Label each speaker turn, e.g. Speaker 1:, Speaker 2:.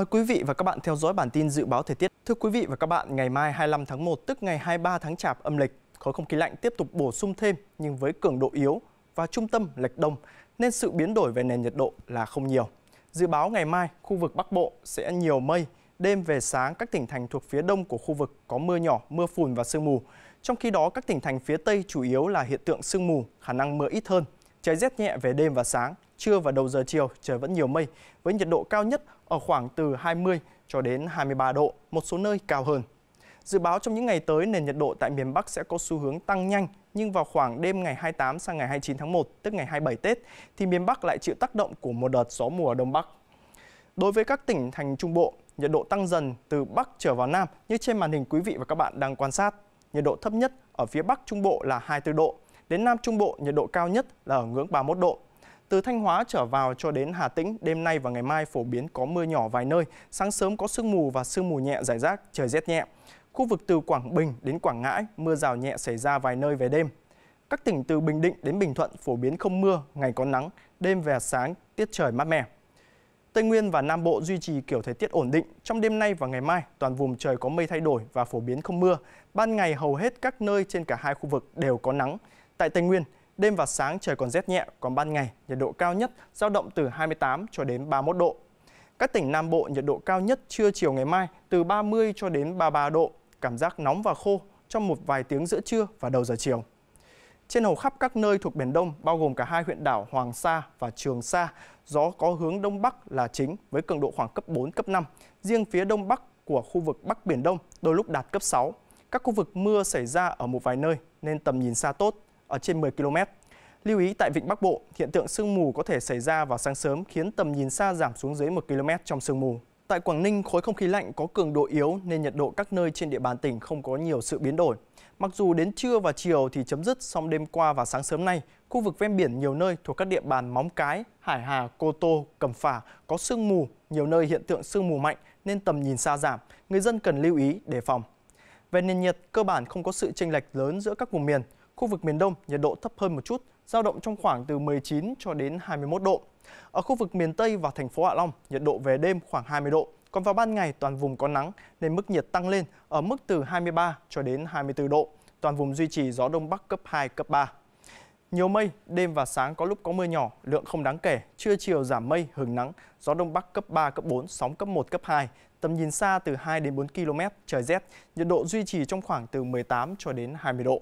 Speaker 1: Mời quý vị và các bạn theo dõi bản tin dự báo thời tiết. Thưa quý vị và các bạn, ngày mai 25 tháng 1 tức ngày 23 tháng Chạp âm lịch, khối không khí lạnh tiếp tục bổ sung thêm nhưng với cường độ yếu và trung tâm lệch đông nên sự biến đổi về nền nhiệt độ là không nhiều. Dự báo ngày mai, khu vực Bắc Bộ sẽ nhiều mây, đêm về sáng các tỉnh thành thuộc phía đông của khu vực có mưa nhỏ, mưa phùn và sương mù. Trong khi đó, các tỉnh thành phía tây chủ yếu là hiện tượng sương mù, khả năng mưa ít hơn, trời rét nhẹ về đêm và sáng, trưa và đầu giờ chiều trời vẫn nhiều mây với nhiệt độ cao nhất ở khoảng từ 20 cho đến 23 độ, một số nơi cao hơn. Dự báo trong những ngày tới nền nhiệt độ tại miền Bắc sẽ có xu hướng tăng nhanh nhưng vào khoảng đêm ngày 28 sang ngày 29 tháng 1, tức ngày 27 Tết thì miền Bắc lại chịu tác động của một đợt gió mùa đông bắc. Đối với các tỉnh thành Trung Bộ, nhiệt độ tăng dần từ Bắc trở vào Nam như trên màn hình quý vị và các bạn đang quan sát. Nhiệt độ thấp nhất ở phía Bắc Trung Bộ là 24 độ, đến Nam Trung Bộ nhiệt độ cao nhất là ở ngưỡng 31 độ, từ Thanh Hóa trở vào cho đến Hà Tĩnh, đêm nay và ngày mai phổ biến có mưa nhỏ vài nơi, sáng sớm có sương mù và sương mù nhẹ rải rác, trời rét nhẹ. Khu vực từ Quảng Bình đến Quảng Ngãi, mưa rào nhẹ xảy ra vài nơi về đêm. Các tỉnh từ Bình Định đến Bình Thuận phổ biến không mưa, ngày có nắng, đêm về sáng tiết trời mát mẻ. Tây Nguyên và Nam Bộ duy trì kiểu thời tiết ổn định. Trong đêm nay và ngày mai, toàn vùng trời có mây thay đổi và phổ biến không mưa. Ban ngày hầu hết các nơi trên cả hai khu vực đều có nắng. Tại Tây Nguyên, Đêm và sáng trời còn rét nhẹ, còn ban ngày nhiệt độ cao nhất giao động từ 28 cho đến 31 độ. Các tỉnh Nam Bộ nhiệt độ cao nhất trưa chiều ngày mai từ 30 cho đến 33 độ, cảm giác nóng và khô trong một vài tiếng giữa trưa và đầu giờ chiều. Trên hầu khắp các nơi thuộc Biển Đông, bao gồm cả hai huyện đảo Hoàng Sa và Trường Sa, gió có hướng Đông Bắc là chính với cường độ khoảng cấp 4, cấp 5. Riêng phía Đông Bắc của khu vực Bắc Biển Đông đôi lúc đạt cấp 6. Các khu vực mưa xảy ra ở một vài nơi nên tầm nhìn xa tốt ở trên 10 km. Lưu ý tại vịnh Bắc Bộ, hiện tượng sương mù có thể xảy ra vào sáng sớm khiến tầm nhìn xa giảm xuống dưới 1 km trong sương mù. Tại Quảng Ninh, khối không khí lạnh có cường độ yếu nên nhiệt độ các nơi trên địa bàn tỉnh không có nhiều sự biến đổi. Mặc dù đến trưa và chiều thì chấm dứt song đêm qua và sáng sớm nay, khu vực ven biển nhiều nơi thuộc các địa bàn Móng Cái, Hải Hà, Cô Tô, Cẩm Phả có sương mù, nhiều nơi hiện tượng sương mù mạnh nên tầm nhìn xa giảm, người dân cần lưu ý đề phòng. Về nền nhiệt, cơ bản không có sự chênh lệch lớn giữa các vùng miền. Khu vực miền Đông nhiệt độ thấp hơn một chút, giao động trong khoảng từ 19 cho đến 21 độ. Ở khu vực miền Tây và thành phố Hạ Long, nhiệt độ về đêm khoảng 20 độ, còn vào ban ngày toàn vùng có nắng nên mức nhiệt tăng lên ở mức từ 23 cho đến 24 độ. Toàn vùng duy trì gió đông bắc cấp 2 cấp 3. Nhiều mây, đêm và sáng có lúc có mưa nhỏ, lượng không đáng kể, trưa chiều giảm mây, hứng nắng, gió đông bắc cấp 3 cấp 4, sóng cấp 1 cấp 2, tầm nhìn xa từ 2 đến 4 km, trời rét, nhiệt độ duy trì trong khoảng từ 18 cho đến 20 độ.